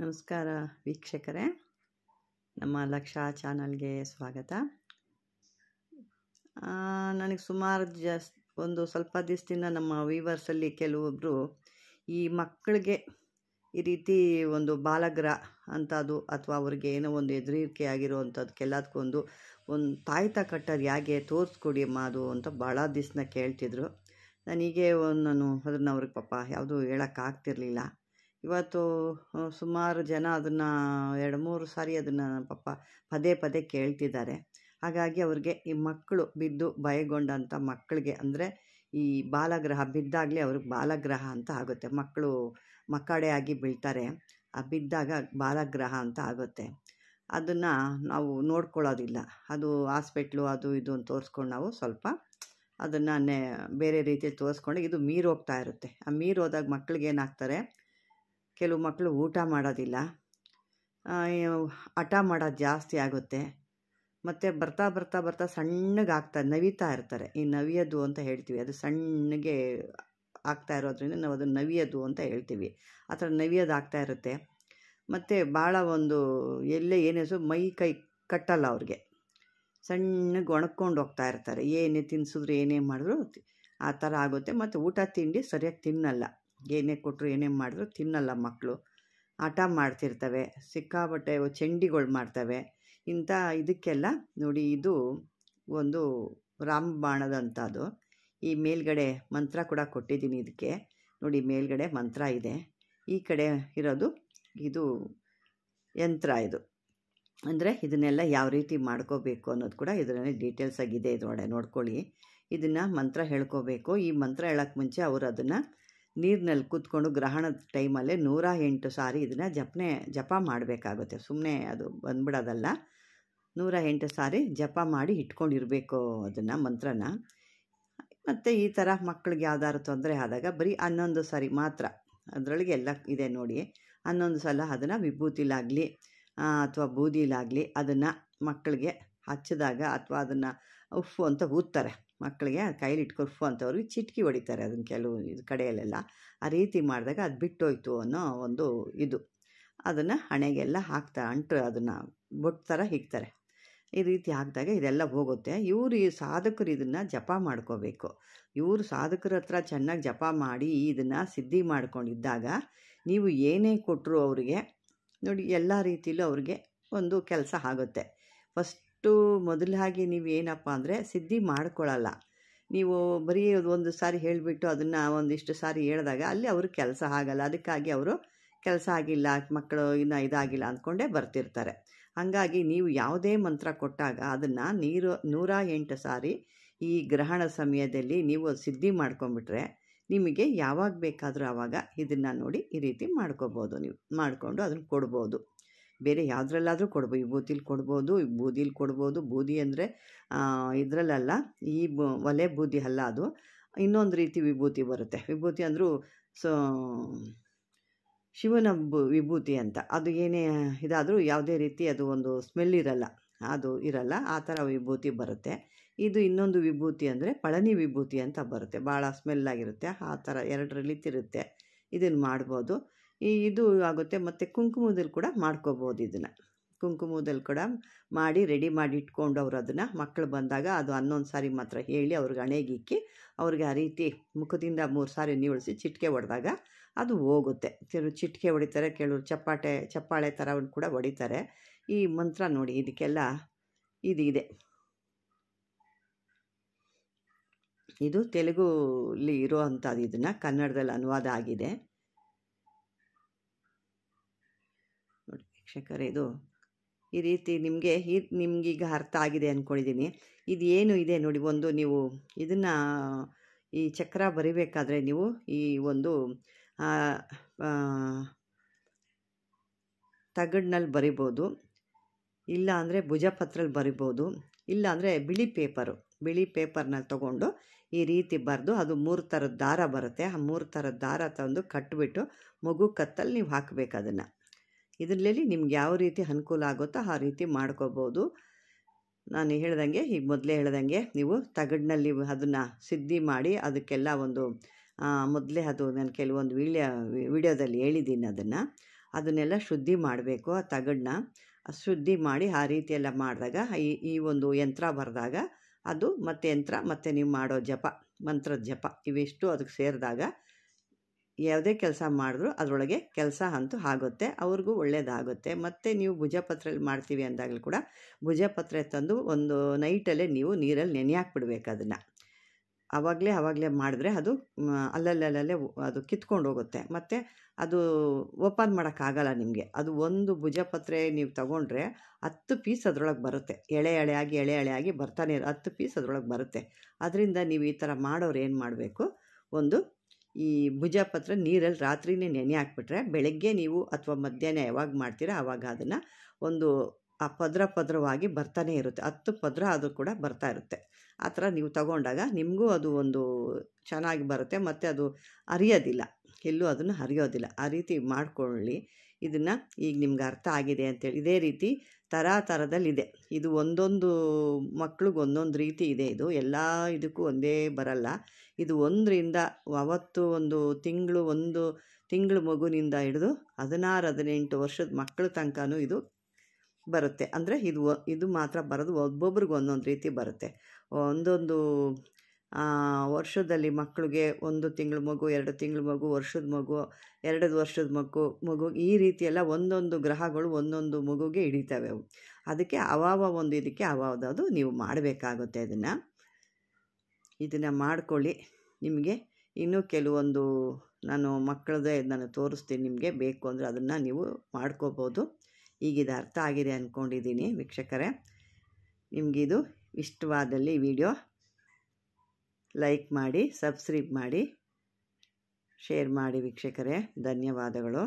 ನಮಸ್ಕಾರ ವೀಕ್ಷಕರೇ ನಮ್ಮ ಲಕ್ಷ ಚಾನಲ್ಗೆ ಸ್ವಾಗತ ನನಗೆ ಸುಮಾರು ಜಾಸ್ ಒಂದು ಸ್ವಲ್ಪ ದಿವಸದಿಂದ ನಮ್ಮ ವೀವರ್ಸಲ್ಲಿ ಕೆಲವೊಬ್ಬರು ಈ ಮಕ್ಕಳಿಗೆ ಈ ರೀತಿ ಒಂದು ಬಾಲಗ್ರ ಅಂಥದ್ದು ಅಥವಾ ಅವ್ರಿಗೆ ಏನೋ ಒಂದು ಎದುರಿಕೆ ಆಗಿರೋ ಅಂಥದ್ದು ಕೆಲದಕ್ಕೊಂದು ಒಂದು ತಾಯ್ತ ಕಟ್ಟೋದು ಹೇಗೆ ತೋರಿಸ್ಕೊಡಿ ಅಮ್ಮ ಅದು ಅಂತ ಭಾಳ ದಿವ್ಸನ ಕೇಳ್ತಿದ್ರು ನನಗೆ ಒಂದು ನಾನು ಅದನ್ನ ಅವ್ರಿಗೆ ಪಾಪ ಯಾವುದೂ ಹೇಳೋಕ್ಕಾಗ್ತಿರ್ಲಿಲ್ಲ ಇವತ್ತು ಸುಮಾರು ಜನ ಅದನ್ನು ಎರಡು ಮೂರು ಸಾರಿ ಅದನ್ನು ಪಾಪ ಪದೇ ಪದೇ ಕೇಳ್ತಿದ್ದಾರೆ ಹಾಗಾಗಿ ಅವ್ರಿಗೆ ಈ ಮಕ್ಕಳು ಬಿದ್ದು ಭಯಗೊಂಡಂಥ ಮಕ್ಕಳಿಗೆ ಅಂದರೆ ಈ ಬಾಲಗ್ರಹ ಬಿದ್ದಾಗಲೇ ಅವ್ರಿಗೆ ಬಾಲಗ್ರಹ ಅಂತ ಆಗುತ್ತೆ ಮಕ್ಕಳು ಮಕ್ಕಡೆ ಆಗಿ ಬೀಳ್ತಾರೆ ಆ ಬಿದ್ದಾಗ ಬಾಲಗ್ರಹ ಅಂತ ಆಗುತ್ತೆ ಅದನ್ನು ನಾವು ನೋಡ್ಕೊಳ್ಳೋದಿಲ್ಲ ಅದು ಹಾಸ್ಪಿಟ್ಲು ಅದು ಇದು ಅಂತ ತೋರಿಸ್ಕೊಂಡು ನಾವು ಸ್ವಲ್ಪ ಅದನ್ನು ಬೇರೆ ರೀತಿಯಲ್ಲಿ ತೋರಿಸ್ಕೊಂಡು ಇದು ಮೀರೋಗ್ತಾ ಇರುತ್ತೆ ಆ ಮೀರೋದಾಗ ಮಕ್ಕಳಿಗೆ ಏನಾಗ್ತಾರೆ ಕೆಲವು ಮಕ್ಕಳು ಊಟ ಮಾಡೋದಿಲ್ಲ ಹಠ ಮಾಡೋದು ಜಾಸ್ತಿ ಆಗುತ್ತೆ ಮತ್ತು ಬರ್ತಾ ಬರ್ತಾ ಬರ್ತಾ ಸಣ್ಣಗೆ ಆಗ್ತಾ ನವಿತಾ ಇರ್ತಾರೆ ಈ ನವಿಯೋದು ಅಂತ ಹೇಳ್ತೀವಿ ಅದು ಸಣ್ಣಗೆ ಆಗ್ತಾ ಇರೋದ್ರಿಂದ ನಾವು ಅದು ನವಿಯೋದು ಅಂತ ಹೇಳ್ತೀವಿ ಆ ಥರ ನವಿಯೋದು ಆಗ್ತಾ ಇರುತ್ತೆ ಮತ್ತು ಭಾಳ ಒಂದು ಎಲ್ಲೇ ಏನೇಸು ಮೈ ಕೈ ಕಟ್ಟಲ್ಲ ಅವ್ರಿಗೆ ಸಣ್ಣಗೆ ಒಣಕೊಂಡು ಹೋಗ್ತಾ ಇರ್ತಾರೆ ಏನೇ ತಿನ್ಸಿದ್ರು ಏನೇ ಮಾಡಿದ್ರು ಆ ಥರ ಆಗುತ್ತೆ ಮತ್ತು ಊಟ ತಿಂಡಿ ಸರಿಯಾಗಿ ತಿನ್ನಲ್ಲ ಏನೇ ಕೊಟ್ಟರು ಏನೇ ಮಾಡಿದ್ರು ತಿನ್ನಲ್ಲ ಮಕ್ಕಳು ಆಟ ಮಾಡ್ತಿರ್ತವೆ ಸಿಕ್ಕಾಪಟ್ಟೆ ಚೆಂಡಿಗಳು ಮಾಡ್ತವೆ ಇಂಥ ಇದಕ್ಕೆಲ್ಲ ನೋಡಿ ಇದು ಒಂದು ರಾಮಬಾಣದಂಥದ್ದು ಈ ಮೇಲ್ಗಡೆ ಮಂತ್ರ ಕೂಡ ಕೊಟ್ಟಿದ್ದೀನಿ ಇದಕ್ಕೆ ನೋಡಿ ಮೇಲ್ಗಡೆ ಮಂತ್ರ ಇದೆ ಈ ಕಡೆ ಇರೋದು ಇದು ಯಂತ್ರ ಇದು ಅಂದರೆ ಇದನ್ನೆಲ್ಲ ಯಾವ ರೀತಿ ಮಾಡ್ಕೋಬೇಕು ಅನ್ನೋದು ಕೂಡ ಇದರಲ್ಲಿ ಡೀಟೇಲ್ಸ್ ಆಗಿದೆ ಇದರೊಳಗೆ ನೋಡ್ಕೊಳ್ಳಿ ಇದನ್ನು ಮಂತ್ರ ಹೇಳ್ಕೋಬೇಕು ಈ ಮಂತ್ರ ಹೇಳೋಕ್ಕೆ ಮುಂಚೆ ಅವರು ಅದನ್ನು ನೀರಿನಲ್ಲಿ ಕೂತ್ಕೊಂಡು ಗ್ರಹಣದ ಟೈಮಲ್ಲೇ ನೂರ ಎಂಟು ಸಾರಿ ಇದನ್ನು ಜಪನೆ ಜಪ ಮಾಡಬೇಕಾಗುತ್ತೆ ಸುಮ್ಮನೆ ಅದು ಬಂದ್ಬಿಡೋದಲ್ಲ ನೂರ ಎಂಟು ಸಾರಿ ಜಪ ಮಾಡಿ ಇಟ್ಕೊಂಡಿರಬೇಕು ಅದನ್ನು ಮಂತ್ರನ ಮತ್ತು ಈ ಥರ ಮಕ್ಕಳಿಗೆ ಯಾವ್ದಾದ್ರು ತೊಂದರೆ ಆದಾಗ ಬರೀ ಹನ್ನೊಂದು ಸಾರಿ ಮಾತ್ರ ಅದರೊಳಗೆ ಎಲ್ಲ ಇದೆ ನೋಡಿ ಹನ್ನೊಂದು ಸಲ ಅದನ್ನು ವಿಭೂತಿಲಾಗಲಿ ಅಥವಾ ಬೂದಿಲಾಗಲಿ ಅದನ್ನು ಮಕ್ಕಳಿಗೆ ಹಚ್ಚಿದಾಗ ಅಥವಾ ಅದನ್ನು ಉಫ್ ಅಂತ ಊದ್ತಾರೆ ಮಕ್ಕಳಿಗೆ ಕೈಲಿ ಇಟ್ಕೊಂಡು ಅಂತವ್ರಿಗೆ ಚಿಟಕಿ ಹೊಡಿತಾರೆ ಅದನ್ನು ಕೆಲವು ಇದು ಕಡೆಯಲ್ಲೆಲ್ಲ ಆ ರೀತಿ ಮಾಡಿದಾಗ ಅದು ಬಿಟ್ಟೋಯ್ತು ಅನ್ನೋ ಒಂದು ಇದು ಅದನ್ನು ಹಣೆಗೆಲ್ಲ ಹಾಕ್ತಾರೆ ಅಂಟು ಅದನ್ನು ಬೊಟ್ಟು ಥರ ಹಿಗ್ತಾರೆ ಈ ರೀತಿ ಹಾಕಿದಾಗ ಇದೆಲ್ಲ ಹೋಗುತ್ತೆ ಇವರು ಈ ಸಾಧಕರು ಇದನ್ನು ಜಪ ಮಾಡ್ಕೋಬೇಕು ಇವರು ಸಾಧಕರ ಹತ್ರ ಚೆನ್ನಾಗಿ ಜಪ ಮಾಡಿ ಇದನ್ನು ಸಿದ್ಧಿ ಮಾಡ್ಕೊಂಡಿದ್ದಾಗ ನೀವು ಏನೇ ಕೊಟ್ಟರು ಅವರಿಗೆ ನೋಡಿ ಎಲ್ಲ ರೀತಿಯಲ್ಲೂ ಅವ್ರಿಗೆ ಒಂದು ಕೆಲಸ ಆಗುತ್ತೆ ಫಸ್ಟ್ ಅಷ್ಟು ಮೊದಲಾಗಿ ಹಾಗೆ ನೀವು ಏನಪ್ಪ ಅಂದರೆ ಸಿದ್ಧಿ ಮಾಡ್ಕೊಳ್ಳಲ್ಲ ನೀವು ಬರೀ ಒಂದು ಸಾರಿ ಹೇಳಿಬಿಟ್ಟು ಅದನ್ನು ಒಂದಿಷ್ಟು ಸಾರಿ ಹೇಳಿದಾಗ ಅಲ್ಲಿ ಅವರು ಕೆಲಸ ಆಗಲ್ಲ ಅದಕ್ಕಾಗಿ ಅವರು ಕೆಲಸ ಆಗಿಲ್ಲ ಮಕ್ಕಳು ಇನ್ನು ಇದಾಗಿಲ್ಲ ಅಂದ್ಕೊಂಡೇ ಬರ್ತಿರ್ತಾರೆ ಹಾಗಾಗಿ ನೀವು ಯಾವುದೇ ಮಂತ್ರ ಕೊಟ್ಟಾಗ ಅದನ್ನು ನೀರು ನೂರ ಎಂಟು ಸಾರಿ ಈ ಗ್ರಹಣ ಸಮಯದಲ್ಲಿ ನೀವು ಸಿದ್ಧಿ ಮಾಡ್ಕೊಂಬಿಟ್ರೆ ನಿಮಗೆ ಯಾವಾಗ ಬೇಕಾದರೂ ಆವಾಗ ಇದನ್ನು ನೋಡಿ ಈ ರೀತಿ ಮಾಡ್ಕೋಬೋದು ನೀವು ಮಾಡಿಕೊಂಡು ಅದನ್ನು ಕೊಡ್ಬೋದು ಬೇರೆ ಯಾವುದ್ರಲ್ಲಾದರೂ ಕೊಡ್ಬೋದು ಈ ಬೂದಿಲಿ ಕೊಡ್ಬೋದು ಈ ಬೂದಿಲಿ ಕೊಡ್ಬೋದು ಬೂದಿ ಅಂದರೆ ಇದರಲ್ಲ ಈ ಒಲೆ ಬೂದಿ ಅಲ್ಲ ಅದು ಇನ್ನೊಂದು ರೀತಿ ವಿಭೂತಿ ಬರುತ್ತೆ ವಿಭೂತಿ ಅಂದರೂ ಸೊ ಶಿವನ ವಿಭೂತಿ ಅಂತ ಅದು ಏನೇ ಇದಾದರೂ ಯಾವುದೇ ರೀತಿ ಅದು ಒಂದು ಸ್ಮೆಲ್ ಇರಲ್ಲ ಅದು ಇರಲ್ಲ ಆ ಥರ ವಿಭೂತಿ ಬರುತ್ತೆ ಇದು ಇನ್ನೊಂದು ವಿಭೂತಿ ಅಂದರೆ ಪಳನಿ ವಿಭೂತಿ ಅಂತ ಬರುತ್ತೆ ಭಾಳ ಸ್ಮೆಲ್ಲಾಗಿರುತ್ತೆ ಆ ಥರ ಎರಡು ರೀತಿ ಇರುತ್ತೆ ಇದನ್ನು ಮಾಡ್ಬೋದು ಈ ಇದು ಆಗುತ್ತೆ ಮತ್ತು ಕುಂಕುಮದಲ್ಲಿ ಕೂಡ ಮಾಡ್ಕೋಬೋದು ಇದನ್ನು ಕುಂಕುಮದಲ್ಲಿ ಕೂಡ ಮಾಡಿ ರೆಡಿ ಮಾಡಿ ಇಟ್ಕೊಂಡು ಅವರು ಅದನ್ನು ಮಕ್ಕಳು ಬಂದಾಗ ಅದು ಹನ್ನೊಂದು ಸಾರಿ ಮಾತ್ರ ಹೇಳಿ ಅವ್ರಿಗೆ ಹಣೆಗಿಕ್ಕಿ ಅವ್ರಿಗೆ ಆ ರೀತಿ ಮುಖದಿಂದ ಮೂರು ಸಾರಿ ನೀಳಿಸಿ ಚಿಟಿಕೆ ಹೊಡೆದಾಗ ಅದು ಹೋಗುತ್ತೆ ಕೆಲವರು ಚಿಟಿಕೆ ಹೊಡಿತಾರೆ ಕೆಲವರು ಚಪ್ಪಾಟೆ ಚಪ್ಪಾಳೆ ಥರವನ್ನು ಕೂಡ ಹೊಡಿತಾರೆ ಈ ಮಂತ್ರ ನೋಡಿ ಇದಕ್ಕೆಲ್ಲ ಇದಿದೆ ಇದು ತೆಲುಗುಲಿ ಇರೋ ಅಂಥದ್ದು ಇದನ್ನು ಕನ್ನಡದಲ್ಲಿ ಅನುವಾದ ಆಗಿದೆ ವೀಕ್ಷಕರೇ ಇದು ಈ ರೀತಿ ನಿಮಗೆ ಈ ನಿಮಗೀಗ ಅರ್ಥ ಆಗಿದೆ ಅಂದ್ಕೊಂಡಿದ್ದೀನಿ ಇದು ಏನು ಇದೆ ನೋಡಿ ಒಂದು ನೀವು ಇದನ್ನು ಈ ಚಕ್ರ ಬರಿಬೇಕಾದ್ರೆ ನೀವು ಈ ಒಂದು ತಗಡ್ನಲ್ಲಿ ಬರಿಬೋದು ಇಲ್ಲ ಅಂದರೆ ಭುಜಪತ್ರಲ್ಲಿ ಬರಿಬೋದು ಇಲ್ಲ ಅಂದರೆ ಬಿಳಿ ಪೇಪರು ಬಿಳಿ ಪೇಪರ್ನಲ್ಲಿ ತೊಗೊಂಡು ಈ ರೀತಿ ಬರೆದು ಅದು ಮೂರು ಥರದ ದಾರ ಬರುತ್ತೆ ಆ ಮೂರು ಥರದ ದಾರ ತಂದು ಕಟ್ಬಿಟ್ಟು ಮಗು ಕತ್ತಲ್ಲಿ ನೀವು ಹಾಕಬೇಕು ಅದನ್ನು ಇದರಲ್ಲಿ ನಿಮ್ಗೆ ಯಾವ ರೀತಿ ಅನುಕೂಲ ಆಗುತ್ತೋ ಆ ರೀತಿ ಮಾಡ್ಕೋಬೋದು ನಾನು ಹೇಳ್ದಂಗೆ ಈಗ ಮೊದಲೇ ಹೇಳ್ದಂಗೆ ನೀವು ತಗಡಿನಲ್ಲಿ ಅದನ್ನು ಸಿದ್ಧಿ ಮಾಡಿ ಅದಕ್ಕೆಲ್ಲ ಒಂದು ಮೊದಲೇ ಅದು ನಾನು ಕೆಲವೊಂದು ವೀಳ್ಯ ವಿಡಿಯೋದಲ್ಲಿ ಹೇಳಿದ್ದೀನಿ ಅದನ್ನು ಅದನ್ನೆಲ್ಲ ಶುದ್ಧಿ ಮಾಡಬೇಕು ಆ ತಗಡನ್ನ ಶುದ್ಧಿ ಮಾಡಿ ಆ ರೀತಿಯೆಲ್ಲ ಮಾಡಿದಾಗ ಈ ಈ ಒಂದು ಯಂತ್ರ ಬರೆದಾಗ ಅದು ಮತ್ತು ಯಂತ್ರ ಮತ್ತು ನೀವು ಮಾಡೋ ಜಪ ಮಂತ್ರದ ಜಪ ಇವೆಷ್ಟು ಅದಕ್ಕೆ ಸೇರಿದಾಗ ಯಾವುದೇ ಕೆಲಸ ಮಾಡಿದ್ರು ಅದರೊಳಗೆ ಕೆಲಸ ಅಂತೂ ಆಗುತ್ತೆ ಅವ್ರಿಗೂ ಒಳ್ಳೆಯದಾಗುತ್ತೆ ಮತ್ತು ನೀವು ಭುಜಪತ್ರೆಯಲ್ಲಿ ಮಾಡ್ತೀವಿ ಅಂದಾಗಲೂ ಕೂಡ ಭುಜಪತ್ರೆ ತಂದು ಒಂದು ನೈಟಲ್ಲೇ ನೀವು ನೀರಲ್ಲಿ ನೆನೆ ಹಾಕ್ಬಿಡ್ಬೇಕು ಅದನ್ನು ಆವಾಗಲೇ ಆವಾಗಲೇ ಮಾಡಿದ್ರೆ ಅದು ಅಲ್ಲಲ್ಲಲ್ಲೇ ಅದು ಕಿತ್ಕೊಂಡು ಹೋಗುತ್ತೆ ಮತ್ತು ಅದು ಓಪನ್ ಮಾಡೋಕ್ಕಾಗಲ್ಲ ನಿಮಗೆ ಅದು ಒಂದು ಭುಜಪತ್ರೆ ನೀವು ತಗೊಂಡ್ರೆ ಹತ್ತು ಪೀಸ್ ಅದರೊಳಗೆ ಬರುತ್ತೆ ಎಳೆ ಎಳೆಯಾಗಿ ಎಳೆ ಎಳೆಯಾಗಿ ಬರ್ತಾನೆ ಹತ್ತು ಪೀಸ್ ಅದರೊಳಗೆ ಬರುತ್ತೆ ಅದರಿಂದ ನೀವು ಈ ಥರ ಮಾಡೋರು ಏನು ಮಾಡಬೇಕು ಒಂದು ಈ ಭುಜಪತ್ರ ನೀರಲ್ಲಿ ರಾತ್ರಿನೇ ನೆನೆ ಹಾಕ್ಬಿಟ್ರೆ ಬೆಳಗ್ಗೆ ನೀವು ಅಥವಾ ಮಧ್ಯಾಹ್ನ ಯಾವಾಗ ಮಾಡ್ತೀರಾ ಆವಾಗ ಅದನ್ನು ಒಂದು ಆ ಪದ್ರ ಪದ್ರವಾಗಿ ಬರ್ತಾನೆ ಇರುತ್ತೆ ಹತ್ತು ಪದ್ರ ಅದು ಕೂಡ ಬರ್ತಾ ಇರುತ್ತೆ ಆ ಥರ ನೀವು ತಗೊಂಡಾಗ ನಿಮಗೂ ಅದು ಒಂದು ಚೆನ್ನಾಗಿ ಬರುತ್ತೆ ಮತ್ತು ಅದು ಅರಿಯೋದಿಲ್ಲ ಎಲ್ಲೂ ಅದನ್ನು ಹರಿಯೋದಿಲ್ಲ ಆ ರೀತಿ ಮಾಡಿಕೊಳ್ಳಿ ಇದನ್ನು ಈಗ ನಿಮ್ಗೆ ಅರ್ಥ ಆಗಿದೆ ಅಂತೇಳಿ ಇದೇ ರೀತಿ ಥರ ಥರದಲ್ಲಿದೆ ಇದು ಒಂದೊಂದು ಮಕ್ಳಿಗೆ ಒಂದೊಂದು ರೀತಿ ಇದೆ ಇದು ಎಲ್ಲ ಇದಕ್ಕೂ ಒಂದೇ ಬರಲ್ಲ ಇದು ಒಂದರಿಂದ ಅವತ್ತು ಒಂದು ತಿಂಗಳು ಒಂದು ತಿಂಗಳು ಮಗುವಿನಿಂದ ಹಿಡಿದು ಹದಿನಾರು ಹದಿನೆಂಟು ವರ್ಷದ ಮಕ್ಕಳ ತನಕನೂ ಇದು ಬರುತ್ತೆ ಅಂದರೆ ಇದು ಇದು ಮಾತ್ರ ಬರೋದು ಒಬ್ಬೊಬ್ರಿಗೂ ಒಂದೊಂದು ರೀತಿ ಬರುತ್ತೆ ಒಂದೊಂದು ವರ್ಷದಲ್ಲಿ ಮಕ್ಕಳಿಗೆ ಒಂದು ತಿಂಗಳ ಮಗು ಎರಡು ತಿಂಗಳ ಮಗು ವರ್ಷದ ಮಗು ಎರಡು ವರ್ಷದ ಮಗು ಮಗು ಈ ರೀತಿಯೆಲ್ಲ ಒಂದೊಂದು ಗ್ರಹಗಳು ಒಂದೊಂದು ಮಗುಗೆ ಹಿಡಿತವೆ ಅವು ಅದಕ್ಕೆ ಅವಾವ ಒಂದು ಇದಕ್ಕೆ ಅವಾವದದು ನೀವು ಮಾಡಬೇಕಾಗುತ್ತೆ ಅದನ್ನು ಇದನ್ನು ಮಾಡಿಕೊಳ್ಳಿ ನಿಮಗೆ ಇನ್ನೂ ಕೆಲವೊಂದು ನಾನು ಮಕ್ಕಳದೇ ನಾನು ತೋರಿಸ್ತೀನಿ ನಿಮಗೆ ಬೇಕು ಅಂದರೆ ಅದನ್ನು ನೀವು ಮಾಡ್ಕೋಬೋದು ಈಗಿದು ಅರ್ಥ ಆಗಿದೆ ಅಂದ್ಕೊಂಡಿದ್ದೀನಿ ವೀಕ್ಷಕರೇ ನಿಮಗಿದು ಇಷ್ಟವಾದಲ್ಲಿ ವಿಡಿಯೋ ಲೈಕ್ ಮಾಡಿ ಸಬ್ಸ್ಕ್ರೈಬ್ ಮಾಡಿ ಶೇರ್ ಮಾಡಿ ವೀಕ್ಷಕರೇ ಧನ್ಯವಾದಗಳು